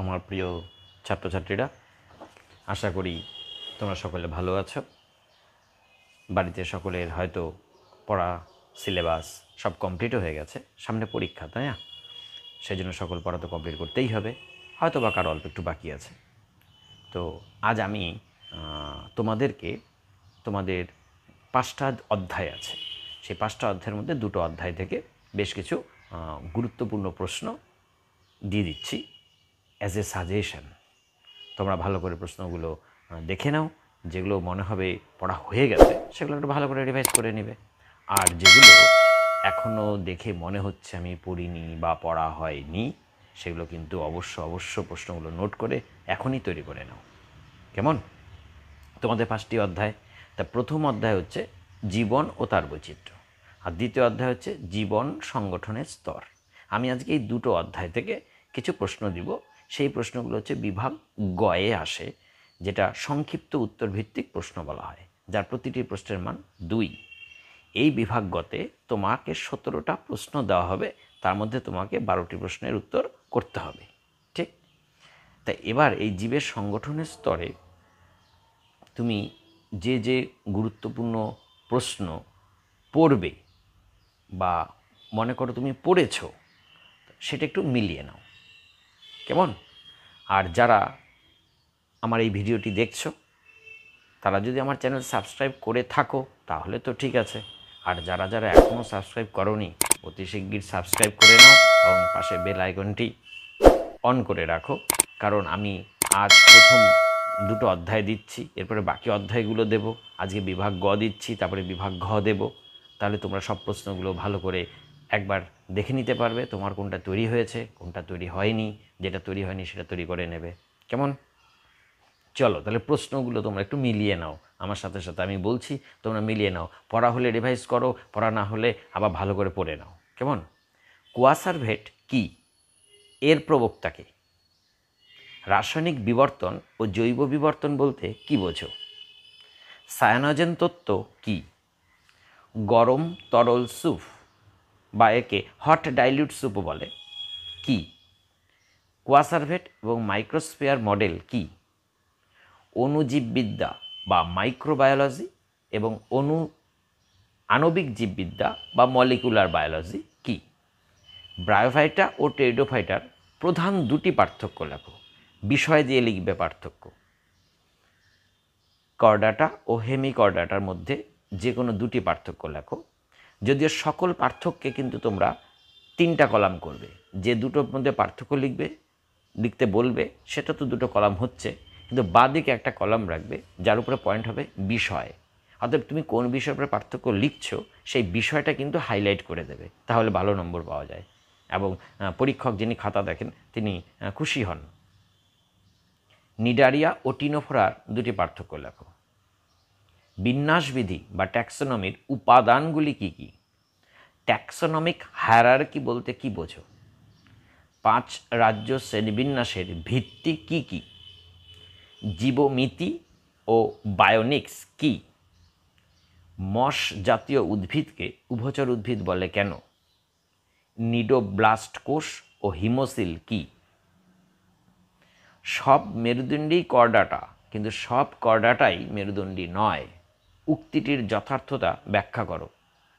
আমার প্রিয় ছাত্রছাত্রীরা আশা করি তোমরা সকলে ভালো আছো বাড়িতে সকলের হয়তো পড়া সিলেবাস সব কমপ্লিট হয়ে গেছে সামনে পরীক্ষা তাই না সেই জন্য সকল পড়া তো কমপ্লিট করতেই হবে হয়তো বা কারো অল্প একটু বাকি আছে তো আজ আমি তোমাদেরকে তোমাদের পাঁচটা অধ্যায় আছে সেই পাঁচটা অধ্যায়ের মধ্যে দুটো অধ্যায় থেকে বেশ কিছু গুরুত্বপূর্ণ প্রশ্ন দিয়ে দিচ্ছি অ্যাজ এ সাজেশন তোমরা ভালো করে প্রশ্নগুলো দেখে নাও যেগুলো মনে হবে পড়া হয়ে গেছে সেগুলো একটু ভালো করে রিভাইজ করে নেবে আর যেগুলো এখনও দেখে মনে হচ্ছে আমি পড়িনি বা পড়া হয়নি সেগুলো কিন্তু অবশ্য অবশ্য প্রশ্নগুলো নোট করে এখনই তৈরি করে নাও কেমন তোমাদের পাঁচটি অধ্যায় তা প্রথম অধ্যায় হচ্ছে জীবন ও তার বৈচিত্র্য আর দ্বিতীয় অধ্যায় হচ্ছে জীবন সংগঠনের স্তর আমি আজকে এই দুটো অধ্যায় থেকে কিছু প্রশ্ন দিব সেই প্রশ্নগুলো হচ্ছে বিভাগ গয়ে আসে যেটা সংক্ষিপ্ত উত্তর ভিত্তিক প্রশ্ন বলা হয় যার প্রতিটি প্রশ্নের মান দুই এই বিভাগগতে তোমাকে সতেরোটা প্রশ্ন দেওয়া হবে তার মধ্যে তোমাকে বারোটি প্রশ্নের উত্তর করতে হবে ঠিক তাই এবার এই জীবের সংগঠনের স্তরে তুমি যে যে গুরুত্বপূর্ণ প্রশ্ন পড়বে বা মনে করো তুমি পড়েছ সেটা একটু মিলিয়ে নাও কেমন আর যারা আমার এই ভিডিওটি দেখছো তারা যদি আমার চ্যানেল সাবস্ক্রাইব করে থাকো তাহলে তো ঠিক আছে আর যারা যারা এখনও সাবস্ক্রাইব করনি অতি শিগগির সাবস্ক্রাইব করে নাও এবং পাশে বেল আইকনটি অন করে রাখো কারণ আমি আজ প্রথম দুটো অধ্যায় দিচ্ছি এরপরে বাকি অধ্যায়গুলো দেব আজকে বিভাগ গ দিচ্ছি তারপরে বিভাগ ঘ দেব তাহলে তোমরা সব প্রশ্নগুলো ভালো করে একবার দেখে নিতে পারবে তোমার কোনটা তৈরি হয়েছে কোনটা তৈরি হয়নি যেটা তৈরি হয়নি সেটা তৈরি করে নেবে কেমন চলো তাহলে প্রশ্নগুলো তোমরা একটু মিলিয়ে নাও আমার সাথে সাথে আমি বলছি তোমরা মিলিয়ে নাও পড়া হলে রিভাইজ করো পড়া না হলে আবার ভালো করে পড়ে নাও কেমন কোয়াসার্ভেট কি এর প্রবক্তাকে রাসায়নিক বিবর্তন ও জৈব বিবর্তন বলতে কি বোঝো সায়ানোজেন তত্ত্ব কি গরম তরল সুফ বা একে হট ডাইলিউট সুপ বলে কি কোয়াসার্ভেট এবং মাইক্রোস্ফিয়ার মডেল কি অণুজীববিদ্যা বা মাইক্রোবায়োলজি এবং অণু আণবিক জীববিদ্যা বা মলিকুলার বায়োলজি কি ব্রায়োফাইটা ও টেডোফাইটার প্রধান দুটি পার্থক্য লেখো বিষয় দিয়ে লিখবে পার্থক্য কর্ডাটা ও হেমিকর্ডাটার মধ্যে যে কোনো দুটি পার্থক্য লেখো যদিও সকল পার্থক্যে কিন্তু তোমরা তিনটা কলাম করবে যে দুটোর মধ্যে পার্থক্য লিখবে লিখতে বলবে সেটা তো দুটো কলাম হচ্ছে কিন্তু বাদিকে একটা কলাম রাখবে যার উপরে পয়েন্ট হবে বিষয় অর্থাৎ তুমি কোন বিষয়ের উপরে পার্থক্য লিখছো সেই বিষয়টা কিন্তু হাইলাইট করে দেবে তাহলে ভালো নম্বর পাওয়া যায় এবং পরীক্ষক যিনি খাতা দেখেন তিনি খুশি হন নিডারিয়া ও টিনোফোরার দুটি পার্থক্য লেখো বিন্যাসবিধি বা ট্যাক্সোনমির উপাদানগুলি কি কি ট্যাক্সোনমিক হায়ারার্কি বলতে কি বোঝো পাঁচ রাজ্য শ্রেণীবিন্যাসের ভিত্তি কি কি জীবমিতি ও বায়োনিক্স কি মশ জাতীয় উদ্ভিদকে উভচর উদ্ভিদ বলে কেন নিডোব্লাস্ট কোষ ও হিমোসিল কি সব মেরুদণ্ডী করডাটা কিন্তু সব করডাটাই মেরুদণ্ডী নয় উক্তিটির যথার্থতা ব্যাখ্যা করো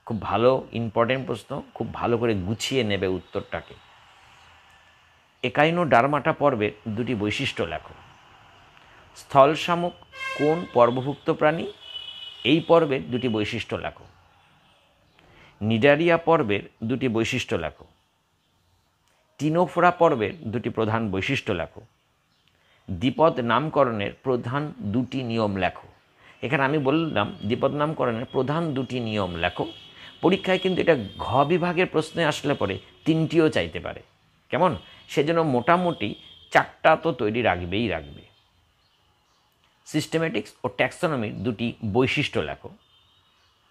খুব ভালো ইম্পর্টেন্ট প্রশ্ন খুব ভালো করে গুছিয়ে নেবে উত্তরটাকে একাইনো ডারমাটা পর্বের দুটি বৈশিষ্ট্য লেখো স্থল শামুক কোন পর্বভুক্ত প্রাণী এই পর্বের দুটি বৈশিষ্ট্য লেখো নিডারিয়া পর্বের দুটি বৈশিষ্ট্য লেখো টিনোফোরা পর্বের দুটি প্রধান বৈশিষ্ট্য লেখো দ্বিপদ নামকরণের প্রধান দুটি নিয়ম লেখো এখানে আমি বললাম নামকরণের প্রধান দুটি নিয়ম লেখো পরীক্ষায় কিন্তু এটা ঘ বিভাগের প্রশ্নে আসলে পরে তিনটিও চাইতে পারে কেমন সেজন্য মোটামুটি চারটা তো তৈরি রাখবেই রাখবে সিস্টেমেটিক্স ও ট্যাক্সোনমির দুটি বৈশিষ্ট্য লেখো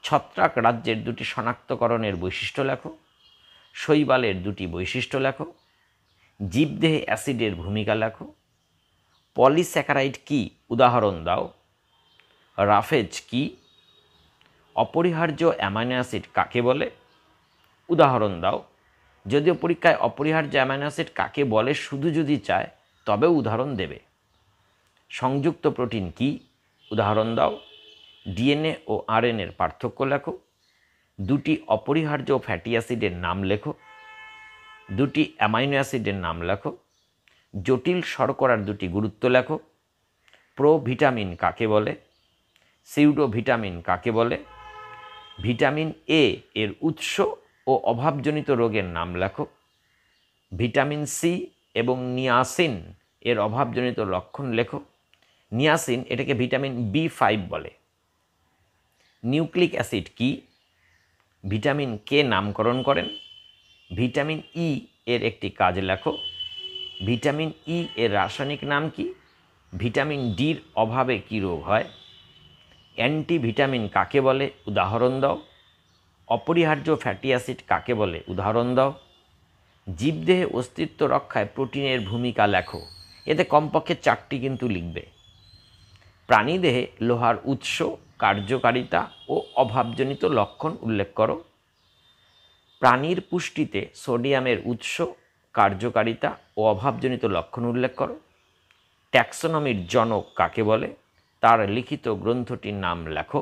ছত্রাক রাজ্যের দুটি শনাক্তকরণের বৈশিষ্ট্য লেখো শৈবালের দুটি বৈশিষ্ট্য লেখো জীবদেহে অ্যাসিডের ভূমিকা লেখো পলিস্যাকারাইড কি উদাহরণ দাও রাফেজ কি অপরিহার্য অ্যামাইনো অ্যাসিড কাকে বলে উদাহরণ দাও যদিও পরীক্ষায় অপরিহার্য অ্যামাইনো অ্যাসিড কাকে বলে শুধু যদি চায় তবে উদাহরণ দেবে সংযুক্ত প্রোটিন কি উদাহরণ দাও ডিএনএ ও আরএনএর পার্থক্য লেখো দুটি অপরিহার্য ফ্যাটি অ্যাসিডের নাম লেখো দুটি অ্যামাইনো অ্যাসিডের নাম লেখো জটিল শর্করার দুটি গুরুত্ব লেখো প্রো ভিটামিন কাকে বলে সিউডো ভিটামিন কাকে বলে ভিটামিন এ এর উৎস ও অভাবজনিত রোগের নাম লেখো ভিটামিন সি এবং নিয়াসিন এর অভাবজনিত লক্ষণ লেখো নিয়াসিন এটাকে ভিটামিন বি ফাইভ বলে নিউক্লিক অ্যাসিড কি ভিটামিন কে নামকরণ করেন ভিটামিন ই e এর একটি কাজ লেখো ভিটামিন ই e এর রাসায়নিক নাম কি ভিটামিন ডির অভাবে কী রোগ হয় অ্যান্টি ভিটামিন কাকে বলে উদাহরণ দাও অপরিহার্য ফ্যাটি অ্যাসিড কাকে বলে উদাহরণ দাও জীবদেহে অস্তিত্ব রক্ষায় প্রোটিনের ভূমিকা লেখো এতে কমপক্ষে চারটি কিন্তু লিখবে প্রাণীদেহে লোহার উৎস কার্যকারিতা ও অভাবজনিত লক্ষণ উল্লেখ করো প্রাণীর পুষ্টিতে সোডিয়ামের উৎস কার্যকারিতা ও অভাবজনিত লক্ষণ উল্লেখ করো ট্যাক্সোনমির জনক কাকে বলে তার লিখিত গ্রন্থটির নাম লেখো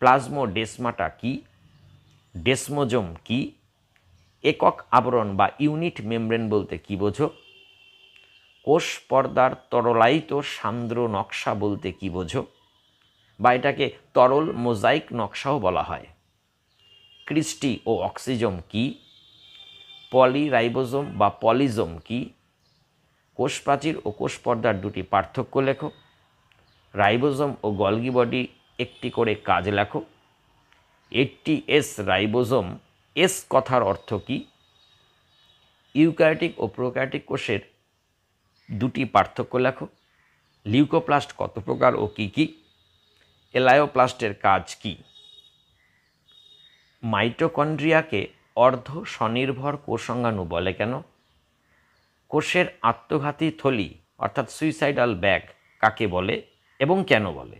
প্লাজমোডেসমাটা কি ডেসমোজম কি একক আবরণ বা ইউনিট মেমব্রেন বলতে কি বোঝো কোষ পর্দার তরলায়িত সান্দ্র নকশা বলতে কি বোঝো বা এটাকে তরল মোজাইক নকশাও বলা হয় ক্রিস্টি ও অক্সিজম কি পলিরাইবোজম বা পলিজম কি প্রাচীর ও কোষপর্দার দুটি পার্থক্য লেখো রাইবোজম ও গলগি বডি একটি করে কাজ লেখো এটি এস রাইবোজম এস কথার অর্থ কী ইউক্যারিটিক ও প্রোক্যারিটিক কোষের দুটি পার্থক্য লেখো লিউকোপ্লাস্ট কত প্রকার ও কী কী এলায়োপ্লাস্টের কাজ কি মাইটোকন্ড্রিয়াকে অর্ধ স্বনির্ভর কোষাঙ্গাণু বলে কেন কোষের আত্মঘাতী থলি অর্থাৎ সুইসাইডাল ব্যাগ কাকে বলে এবং কেন বলে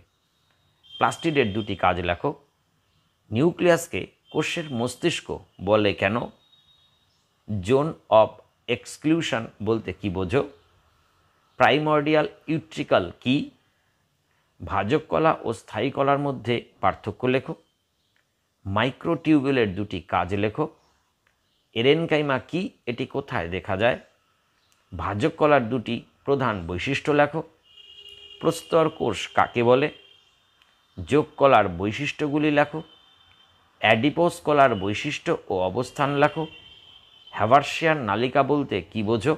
প্লাস্টিডের দুটি কাজ লেখো নিউক্লিয়াসকে কোষের মস্তিষ্ক বলে কেন জোন অফ এক্সক্লুশন বলতে কি বোঝো প্রাইমর্ডিয়াল ইউট্রিকাল কি ভাজক কলা ও স্থায়ী কলার মধ্যে পার্থক্য লেখো মাইক্রোটিউবুলের দুটি কাজ লেখো এরেনকাইমা কি এটি কোথায় দেখা যায় ভাজক কলার দুটি প্রধান বৈশিষ্ট্য লেখো প্রস্তর কোষ কাকে বলে যোগ কলার বৈশিষ্ট্যগুলি লেখো অ্যাডিপোস কলার বৈশিষ্ট্য ও অবস্থান লেখো হ্যাভার্সিয়ান নালিকা বলতে কি বোঝো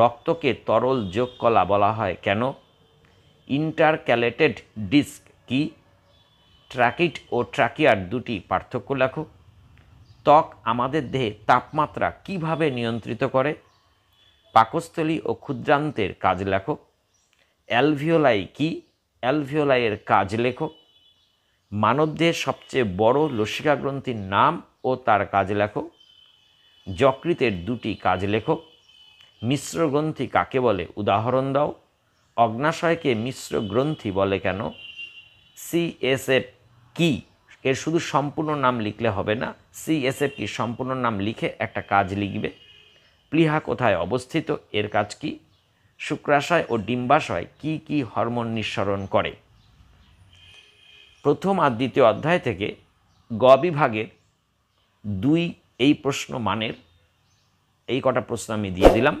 রক্তকে তরল যোগ কলা বলা হয় কেন ইন্টারক্যালেটেড ডিস্ক কি ট্র্যাকিট ও ট্র্যাকিয়ার দুটি পার্থক্য লেখো ত্বক আমাদের দেহে তাপমাত্রা কিভাবে নিয়ন্ত্রিত করে পাকস্থলী ও ক্ষুদ্রান্তের কাজ লেখো অ্যালভিওলাই কি অ্যালভিওলাইয়ের কাজ লেখো মানবদের সবচেয়ে বড় লসিকা গ্রন্থির নাম ও তার কাজ লেখো যকৃতের দুটি কাজ লেখো মিশ্র গ্রন্থি কাকে বলে উদাহরণ দাও অগ্নাশয়কে মিশ্র গ্রন্থি বলে কেন সিএসএফ কি এর শুধু সম্পূর্ণ নাম লিখলে হবে না সিএসএফ কি সম্পূর্ণ নাম লিখে একটা কাজ লিখবে প্লিহা কোথায় অবস্থিত এর কাজ কি শুক্রাশয় ও ডিম্বাশয় কি কি হরমোন নিঃসরণ করে প্রথম আর দ্বিতীয় অধ্যায় থেকে গ বিভাগের দুই এই প্রশ্ন মানের এই কটা প্রশ্ন আমি দিয়ে দিলাম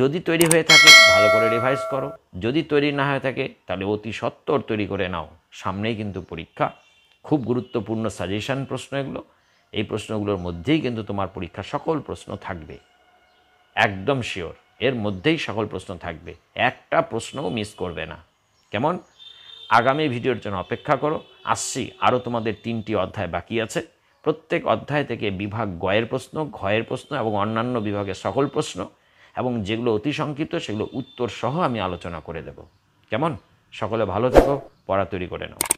যদি তৈরি হয়ে থাকে ভালো করে রিভাইজ করো যদি তৈরি না হয়ে থাকে তাহলে অতি সত্তর তৈরি করে নাও সামনেই কিন্তু পরীক্ষা খুব গুরুত্বপূর্ণ সাজেশান প্রশ্ন এগুলো এই প্রশ্নগুলোর মধ্যেই কিন্তু তোমার পরীক্ষা সকল প্রশ্ন থাকবে একদম শিওর এর মধ্যেই সকল প্রশ্ন থাকবে একটা প্রশ্নও মিস করবে না কেমন আগামী ভিডিওর জন্য অপেক্ষা করো আসছি আরও তোমাদের তিনটি অধ্যায় বাকি আছে প্রত্যেক অধ্যায় থেকে বিভাগ গয়ের প্রশ্ন ঘয়ের প্রশ্ন এবং অন্যান্য বিভাগের সকল প্রশ্ন এবং যেগুলো অতি সংক্ষিপ্ত সেগুলো উত্তর সহ আমি আলোচনা করে দেব কেমন সকলে ভালো থেকো পড়া তৈরি করে নাও